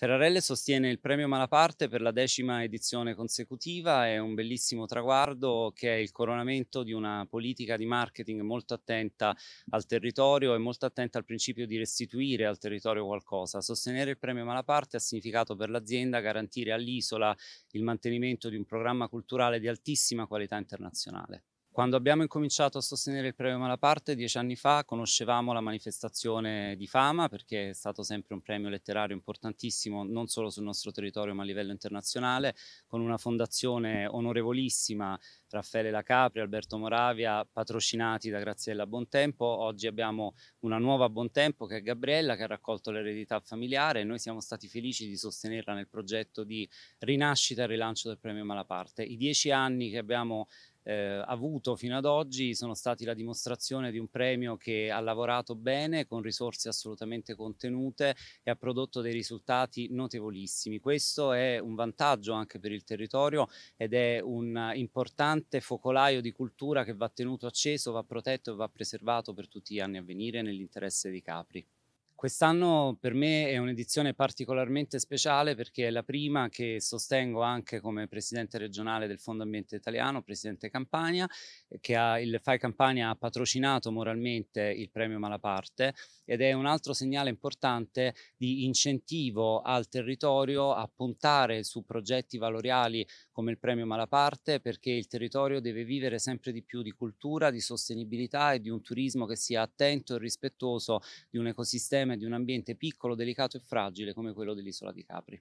Ferrarelle sostiene il premio Malaparte per la decima edizione consecutiva, è un bellissimo traguardo che è il coronamento di una politica di marketing molto attenta al territorio e molto attenta al principio di restituire al territorio qualcosa. Sostenere il premio Malaparte ha significato per l'azienda garantire all'isola il mantenimento di un programma culturale di altissima qualità internazionale. Quando abbiamo incominciato a sostenere il premio Malaparte dieci anni fa conoscevamo la manifestazione di fama perché è stato sempre un premio letterario importantissimo non solo sul nostro territorio ma a livello internazionale con una fondazione onorevolissima Raffaele La Capri, Alberto Moravia, patrocinati da Graziella Bontempo. Oggi abbiamo una nuova Bontempo che è Gabriella, che ha raccolto l'eredità familiare e noi siamo stati felici di sostenerla nel progetto di rinascita e rilancio del premio Malaparte. I dieci anni che abbiamo eh, avuto fino ad oggi sono stati la dimostrazione di un premio che ha lavorato bene con risorse assolutamente contenute e ha prodotto dei risultati notevolissimi. Questo è un vantaggio anche per il territorio ed è un importante focolaio di cultura che va tenuto acceso, va protetto e va preservato per tutti gli anni a venire nell'interesse dei Capri. Quest'anno per me è un'edizione particolarmente speciale perché è la prima che sostengo anche come presidente regionale del Fondo Ambiente Italiano, presidente Campania, che ha, il FAI Campania ha patrocinato moralmente il premio Malaparte ed è un altro segnale importante di incentivo al territorio a puntare su progetti valoriali come il premio Malaparte perché il territorio deve vivere sempre di più di cultura, di sostenibilità e di un turismo che sia attento e rispettoso di un ecosistema problema di un ambiente piccolo, delicato e fragile come quello dell'isola di Capri.